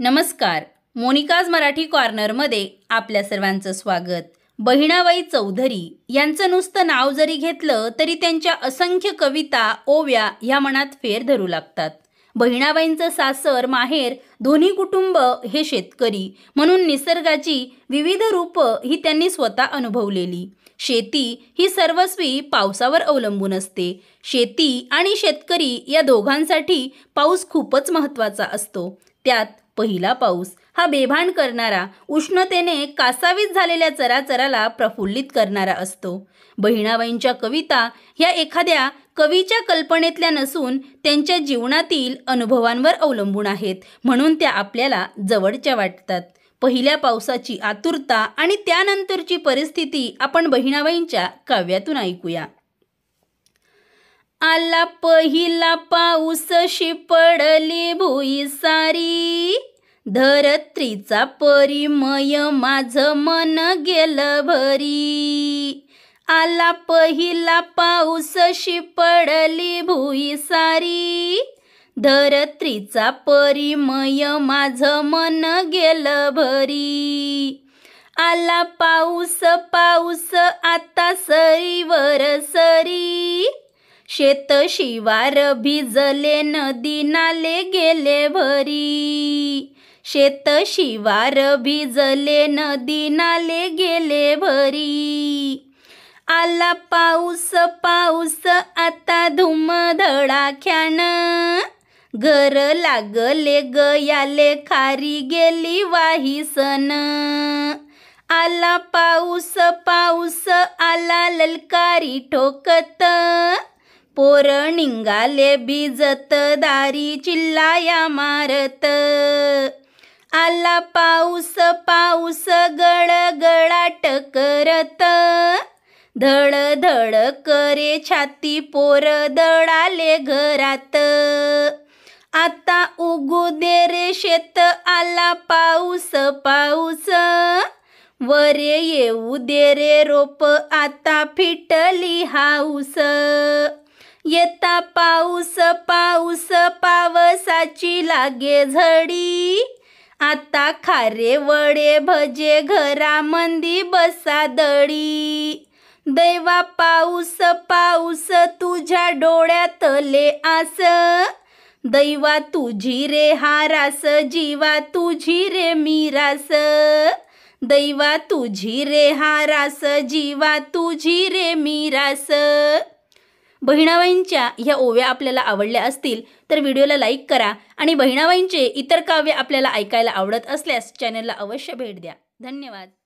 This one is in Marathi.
नमस्कार मोनिकाज मराठी कॉर्नरमध्ये आपल्या सर्वांचं स्वागत बहिणाबाई चौधरी यांचं नुसतं नाव जरी घेतलं तरी त्यांच्या असंख्य कविता ओव्या ह्या मनात फेर धरू लागतात बहिणाबाईंचं सासर माहेर दोन्ही कुटुंब हे शेतकरी म्हणून निसर्गाची विविध रूपं ही त्यांनी स्वतः अनुभवलेली शेती ही सर्वस्वी पावसावर अवलंबून असते शेती आणि शेतकरी या दोघांसाठी पाऊस खूपच महत्त्वाचा असतो त्यात पहिला पाऊस हा बेभान करणारा उष्णतेने कासावीस झालेल्या चराचराला प्रफुल्लित करणारा असतो बहिणाबाईंच्या कविता ह्या एखाद्या कवीच्या कल्पनेतल्या नसून त्यांच्या जीवनातील अनुभवांवर अवलंबून आहेत म्हणून त्या आपल्याला जवळच्या वाटतात पहिल्या पावसाची आतुरता आणि त्यानंतरची परिस्थिती आपण बहिणाबाईंच्या काव्यातून ऐकूया आला पहिला पाऊस शिपडली भुई सारी धरत्रीचा परिमय माझ मन गेलं भरी आला पहिला पाऊस शिपडली भुई सारी धरत्रीचा परिमय माझ मन गेलं भरी आला पाऊस पाऊस आता सरीवर सरी शेत शिवार भिजले नदी नाले गेले भरी शेत शिवार भिजले नदी नाले गेले भरी आला पाऊस पाऊस आता धुमधडाख्यान घर लागले गयाले खारी गेली वाही सन आला पाऊस पाऊस आला ललकारी ठोकत पोर निंगाले बिजत दारी चिल्लाया मारत आला पाऊस पाऊस गळगळाट करत धड धड करे छाती पोर दळाले घरात आता उगू दे रे शेत आला पाऊस पाऊस वरे येऊ दे रे रोप आता फिटली हाऊस येता पाऊस पाऊस पावसाची लागे झडी आता खारे वडे भजे घरामंदी बसा दळी दैवा पाऊस पाऊस तुझ्या डोळ्यातले आस दैवा तुझी रे हारास जीवा तुझी रे मीरास दैवा तुझी रे हारास जीवा तुझी रे मीरास बहिणाबाईंच्या ह्या ओव्या आपल्याला आवडल्या असतील तर व्हिडिओला लाईक करा आणि बहिणाबाईंचे इतर काव्य आपल्याला ऐकायला आवडत असल्यास चॅनलला अवश्य भेट द्या धन्यवाद